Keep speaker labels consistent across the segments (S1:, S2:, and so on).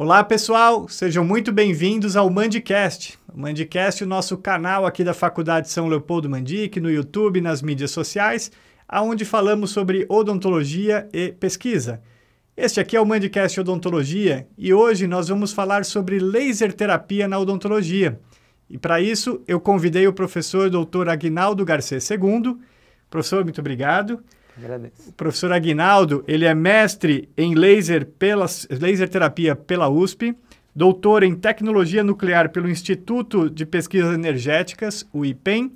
S1: Olá pessoal, sejam muito bem-vindos ao Mandicast. O Mandicast é o nosso canal aqui da Faculdade São Leopoldo Mandic, no YouTube, nas mídias sociais, aonde falamos sobre odontologia e pesquisa. Este aqui é o Mandicast Odontologia e hoje nós vamos falar sobre laser terapia na odontologia. E para isso eu convidei o professor Dr. Agnaldo Garcês II. Professor, muito obrigado. Agradeço. O professor Aguinaldo, ele é mestre em laser, pela, laser terapia pela USP, doutor em tecnologia nuclear pelo Instituto de Pesquisas Energéticas, o IPEM,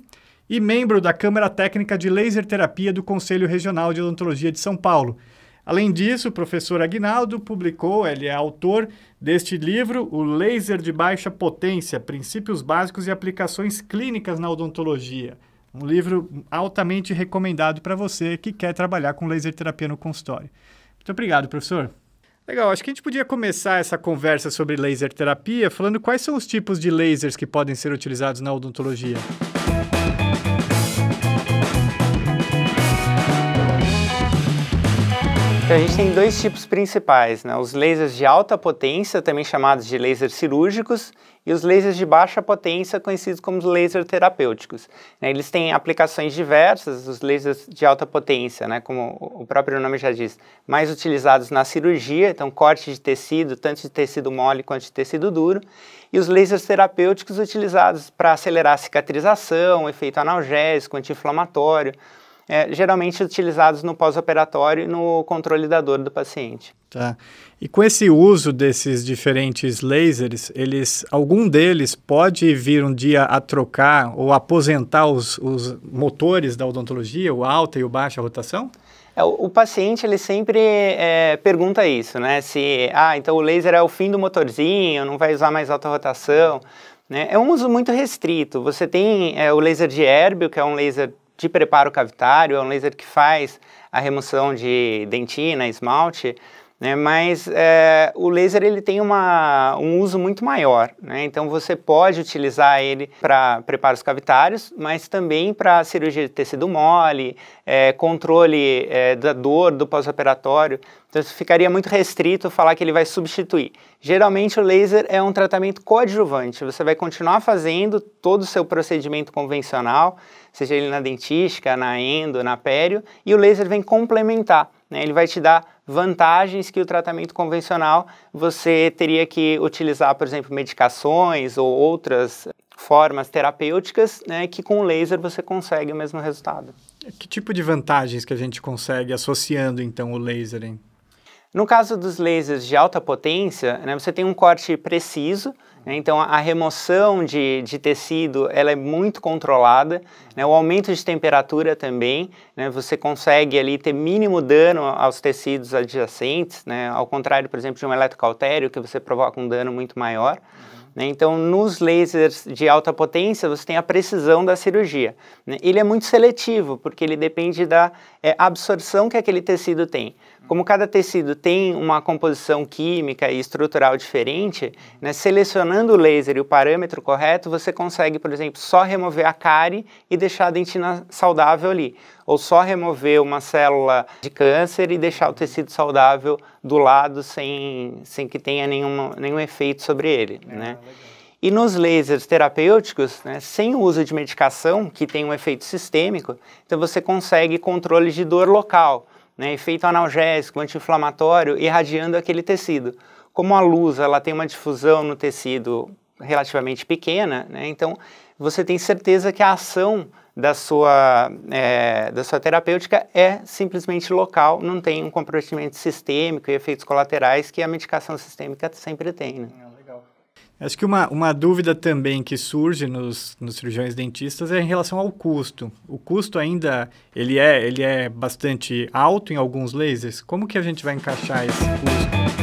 S1: e membro da Câmara Técnica de Laser Terapia do Conselho Regional de Odontologia de São Paulo. Além disso, o professor Aguinaldo publicou, ele é autor deste livro, O Laser de Baixa Potência: Princípios Básicos e Aplicações Clínicas na Odontologia. Um livro altamente recomendado para você que quer trabalhar com laser terapia no consultório. Muito obrigado, professor. Legal, acho que a gente podia começar essa conversa sobre laser terapia falando quais são os tipos de lasers que podem ser utilizados na odontologia.
S2: Então a gente tem dois tipos principais, né? os lasers de alta potência, também chamados de lasers cirúrgicos, e os lasers de baixa potência, conhecidos como lasers terapêuticos. Né? Eles têm aplicações diversas, os lasers de alta potência, né? como o próprio nome já diz, mais utilizados na cirurgia, então corte de tecido, tanto de tecido mole quanto de tecido duro, e os lasers terapêuticos utilizados para acelerar a cicatrização, efeito analgésico, anti-inflamatório, é, geralmente utilizados no pós-operatório e no controle da dor do paciente.
S1: Tá. E com esse uso desses diferentes lasers, eles, algum deles pode vir um dia a trocar ou aposentar os, os
S2: motores da odontologia, o alta e o baixa rotação? É, o, o, paciente ele sempre é, pergunta isso, né? Se ah, então o laser é o fim do motorzinho, não vai usar mais alta rotação. Né? É um uso muito restrito. Você tem é, o laser de Erbio, que é um laser de preparo cavitário, é um laser que faz a remoção de dentina, esmalte, né? Mas é, o laser ele tem uma, um uso muito maior, né? então você pode utilizar ele para preparos cavitários, mas também para cirurgia de tecido mole, é, controle é, da dor do pós-operatório. Então ficaria muito restrito falar que ele vai substituir. Geralmente o laser é um tratamento coadjuvante, você vai continuar fazendo todo o seu procedimento convencional, seja ele na dentística, na endo, na pério, e o laser vem complementar. Né? Ele vai te dar vantagens que o tratamento convencional você teria que utilizar, por exemplo, medicações ou outras formas terapêuticas, né, que com o laser você consegue o mesmo resultado.
S1: Que tipo de vantagens que a gente consegue associando então o laser?
S2: No caso dos lasers de alta potência, né, você tem um corte preciso, né? Então, a remoção de, de tecido ela é muito controlada, né? o aumento de temperatura também, né? você consegue ali ter mínimo dano aos tecidos adjacentes, né? ao contrário, por exemplo, de um eletrocautério, que você provoca um dano muito maior. Uhum. Né? Então, nos lasers de alta potência, você tem a precisão da cirurgia. Né? Ele é muito seletivo, porque ele depende da é, absorção que aquele tecido tem. Como cada tecido tem uma composição química e estrutural diferente, né, selecionando o laser e o parâmetro correto, você consegue, por exemplo, só remover a cárie e deixar a dentina saudável ali, ou só remover uma célula de câncer e deixar o tecido saudável do lado sem, sem que tenha nenhum, nenhum efeito sobre ele. É, né? E nos lasers terapêuticos, né, sem o uso de medicação, que tem um efeito sistêmico, então você consegue controle de dor local né, efeito analgésico, anti-inflamatório, irradiando aquele tecido. Como a luz ela tem uma difusão no tecido relativamente pequena, né, então você tem certeza que a ação da sua, é, da sua terapêutica é simplesmente local, não tem um comprometimento sistêmico e efeitos colaterais que a medicação sistêmica sempre tem. Né? É
S1: Acho que uma, uma dúvida também que surge nos, nos cirurgiões dentistas é em relação ao custo. O custo ainda ele é, ele é bastante alto em alguns lasers. Como que a gente vai encaixar esse custo?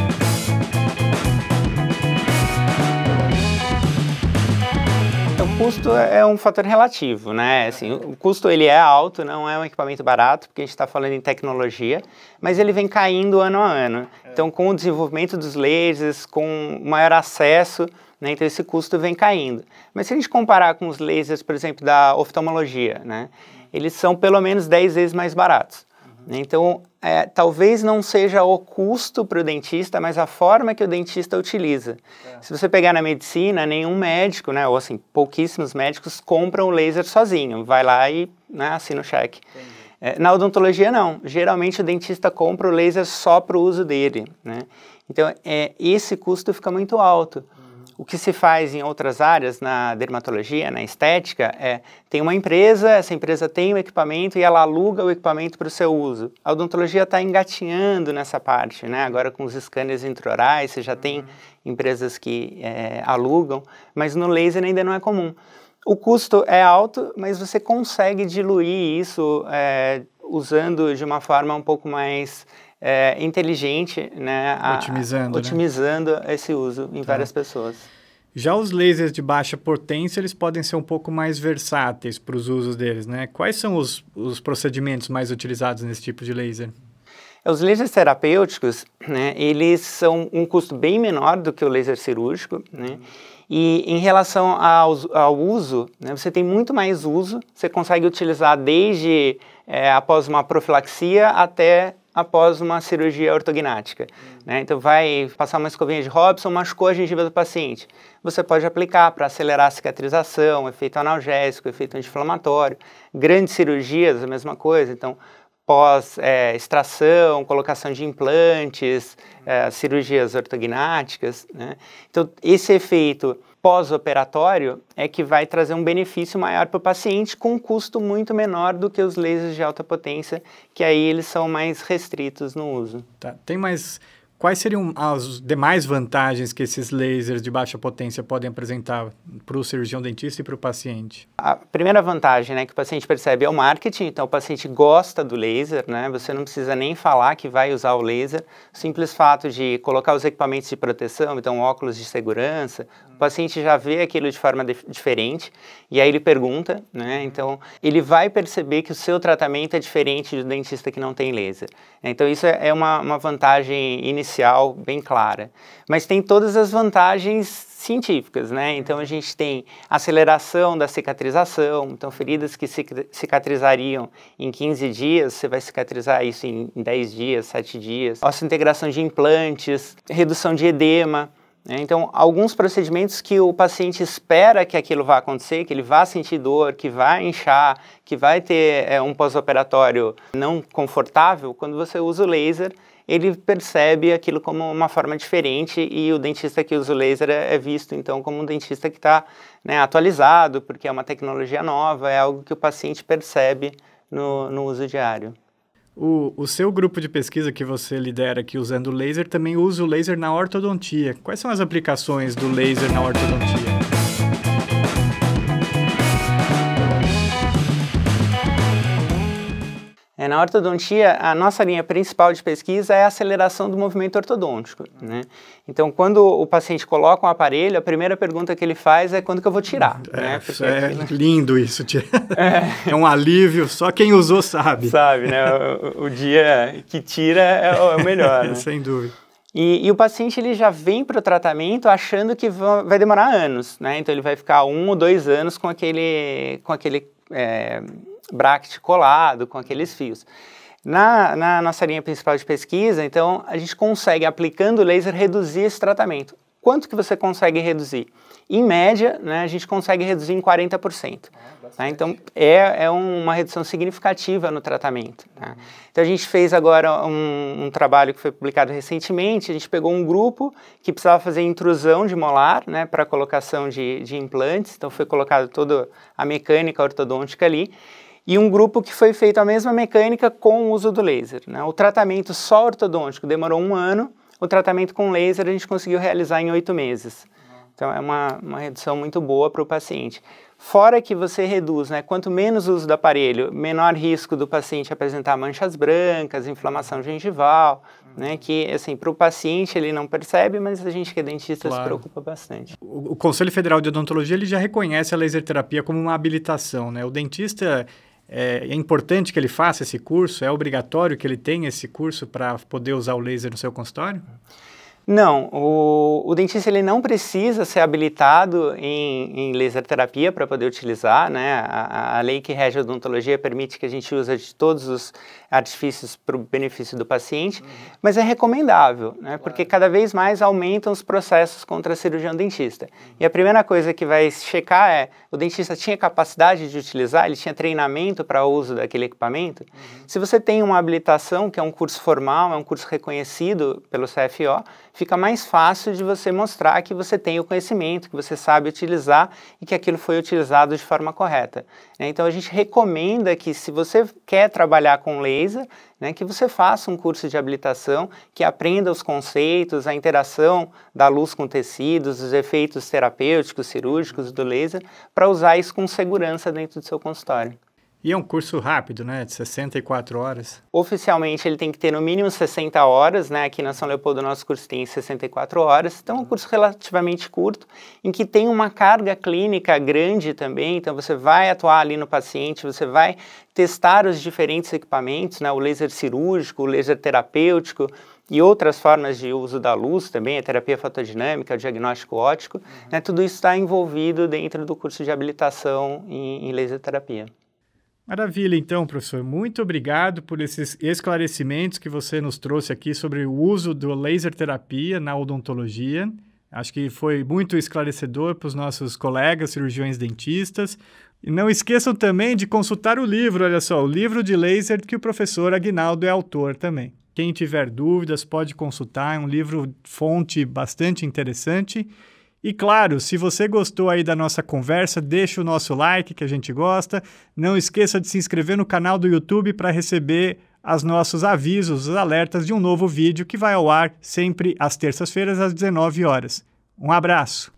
S2: custo é, é um fator relativo, né? Assim, o custo ele é alto, não é um equipamento barato, porque a gente está falando em tecnologia, mas ele vem caindo ano a ano. É. Então, com o desenvolvimento dos lasers, com maior acesso, né, então esse custo vem caindo. Mas se a gente comparar com os lasers, por exemplo, da oftalmologia, né? Uhum. Eles são pelo menos 10 vezes mais baratos. Uhum. Né? Então, é, talvez não seja o custo para o dentista, mas a forma que o dentista utiliza. É. Se você pegar na medicina, nenhum médico, né, ou assim, pouquíssimos médicos compram o laser sozinho, vai lá e né, assina o cheque. É, na odontologia, não. Geralmente o dentista compra o laser só para o uso dele. Né? Então, é, esse custo fica muito alto. Hum. O que se faz em outras áreas, na dermatologia, na estética, é tem uma empresa, essa empresa tem o equipamento e ela aluga o equipamento para o seu uso. A odontologia está engatinhando nessa parte, né? Agora com os scanners intraorais, você já uhum. tem empresas que é, alugam, mas no laser ainda não é comum. O custo é alto, mas você consegue diluir isso é, usando de uma forma um pouco mais é, inteligente, né? A, otimizando, né? otimizando né? esse uso em tá. várias pessoas. Já
S1: os lasers de baixa potência, eles podem ser um pouco mais versáteis para os usos deles, né? Quais são os, os procedimentos mais utilizados nesse tipo de laser?
S2: É, os lasers terapêuticos, né, eles são um custo bem menor do que o laser cirúrgico, né? E em relação ao, ao uso, né, você tem muito mais uso, você consegue utilizar desde é, após uma profilaxia até após uma cirurgia ortognática. Uhum. Né? Então, vai passar uma escovinha de Robson, machucou a gengiva do paciente. Você pode aplicar para acelerar a cicatrização, efeito analgésico, efeito anti-inflamatório. Grandes cirurgias, a mesma coisa. Então, pós-extração, é, colocação de implantes, hum. é, cirurgias ortognáticas. Né? Então, esse efeito pós-operatório é que vai trazer um benefício maior para o paciente com um custo muito menor do que os lasers de alta potência, que aí eles são mais restritos no uso. Tá.
S1: Tem mais Quais seriam as demais vantagens que esses lasers de baixa potência podem apresentar para o cirurgião dentista e para o paciente?
S2: A primeira vantagem né, que o paciente percebe é o marketing, então o paciente gosta do laser, né? você não precisa nem falar que vai usar o laser, o simples fato de colocar os equipamentos de proteção, então óculos de segurança, o paciente já vê aquilo de forma de diferente e aí ele pergunta, né? Uhum. então ele vai perceber que o seu tratamento é diferente do dentista que não tem laser. Então isso é, é uma, uma vantagem inicial comercial bem clara, mas tem todas as vantagens científicas, né? Uhum. Então a gente tem aceleração da cicatrização, então feridas que cicatrizariam em 15 dias, você vai cicatrizar isso em 10 dias, 7 dias. Nossa integração de implantes, redução de edema, né? então, alguns procedimentos que o paciente espera que aquilo vá acontecer, que ele vá sentir dor, que vá inchar, que vai ter é, um pós-operatório não confortável, quando você usa o laser, ele percebe aquilo como uma forma diferente e o dentista que usa o laser é, é visto então como um dentista que está né, atualizado, porque é uma tecnologia nova, é algo que o paciente percebe no, no uso diário.
S1: O, o, seu grupo de pesquisa que você lidera aqui usando laser também usa o laser na ortodontia. Quais são as aplicações do laser na ortodontia?
S2: É, na ortodontia, a nossa linha principal de pesquisa é a aceleração do movimento ortodôntico. Né? Então, quando o paciente coloca um aparelho, a primeira pergunta que ele faz é quando que eu vou tirar. É, né? é aquilo... É lindo isso.
S1: É. é. um alívio,
S2: só quem usou sabe. Sabe, né? O, o dia que tira é o é melhor. Né? Sem dúvida. E, e, o paciente ele já vem para o tratamento achando que vai demorar anos, né? Então ele vai ficar um ou dois anos com aquele, com aquele é, bracket colado com aqueles fios. Na, na, nossa linha principal de pesquisa, então, a gente consegue, aplicando laser, reduzir esse tratamento. Quanto que você consegue reduzir? Em média, né, a gente consegue reduzir em 40%. Ah, tá? Então, é, é uma redução significativa no tratamento. Tá? Uhum. Então, a gente fez agora um, um, trabalho que foi publicado recentemente, a gente pegou um grupo que precisava fazer intrusão de molar né, para colocação de, de implantes, então foi colocada toda a mecânica ortodôntica ali, e um grupo que foi feito a mesma mecânica com o uso do laser. Né? O tratamento só ortodôntico demorou um ano, o tratamento com laser a gente conseguiu realizar em oito meses. Então é uma, uma redução muito boa para o paciente. Fora que você reduz, né? Quanto menos uso do aparelho, menor risco do paciente apresentar manchas brancas, inflamação gengival, né? uhum. né? Que, assim, para o paciente ele não percebe, mas a gente que é dentista claro. se preocupa bastante.
S1: O, o Conselho Federal de Odontologia, ele já reconhece a laser terapia como uma habilitação, né? O dentista, é, é, importante que ele faça esse curso? É obrigatório que ele tenha esse curso para poder usar o laser no seu consultório?
S2: Não, o, o, dentista ele não precisa ser habilitado em, em laser terapia para poder utilizar, né? A, a, lei que rege a odontologia permite que a gente use de todos os artifícios para o benefício do paciente, uhum. mas é recomendável, né? Claro. Porque cada vez mais aumentam os processos contra cirurgião dentista. Uhum. E a primeira coisa que vai checar é o dentista tinha capacidade de utilizar, ele tinha treinamento para uso daquele equipamento. Uhum. Se você tem uma habilitação que é um curso formal, é um curso reconhecido pelo CFO fica mais fácil de você mostrar que você tem o conhecimento, que você sabe utilizar e que aquilo foi utilizado de forma correta. Né? Então a gente recomenda que se você quer trabalhar com laser, né, que você faça um curso de habilitação, que aprenda os conceitos, a interação da luz com tecidos, os efeitos terapêuticos, cirúrgicos do laser, para usar isso com segurança dentro do seu consultório. E é um curso rápido, né? De 64 horas. Oficialmente ele tem que ter no mínimo 60 horas, né? Aqui na São Leopoldo nosso curso tem 64 horas. Então é um curso relativamente curto, em que tem uma carga clínica grande também. Então você vai atuar ali no paciente, você vai testar os diferentes equipamentos, né? O laser cirúrgico, o laser terapêutico, e outras formas de uso da luz também, a terapia fotodinâmica, o diagnóstico óptico, uhum. né, tudo isso está envolvido dentro do curso de habilitação em, em laser terapia.
S1: Maravilha, então, professor. Muito obrigado por esses esclarecimentos que você nos trouxe aqui sobre o uso do laser terapia na odontologia. Acho que foi muito esclarecedor para os nossos colegas cirurgiões dentistas. E não esqueçam também de consultar o livro, olha só, o livro de laser que o professor Agnaldo é autor também. Quem tiver dúvidas pode consultar, é um livro fonte bastante interessante. E claro, se você gostou aí da nossa conversa, deixa o nosso like que a gente gosta. Não esqueça de se inscrever no canal do YouTube para receber os nossos avisos, os alertas de um novo vídeo que vai ao ar sempre às terças-feiras às 19 horas. Um abraço.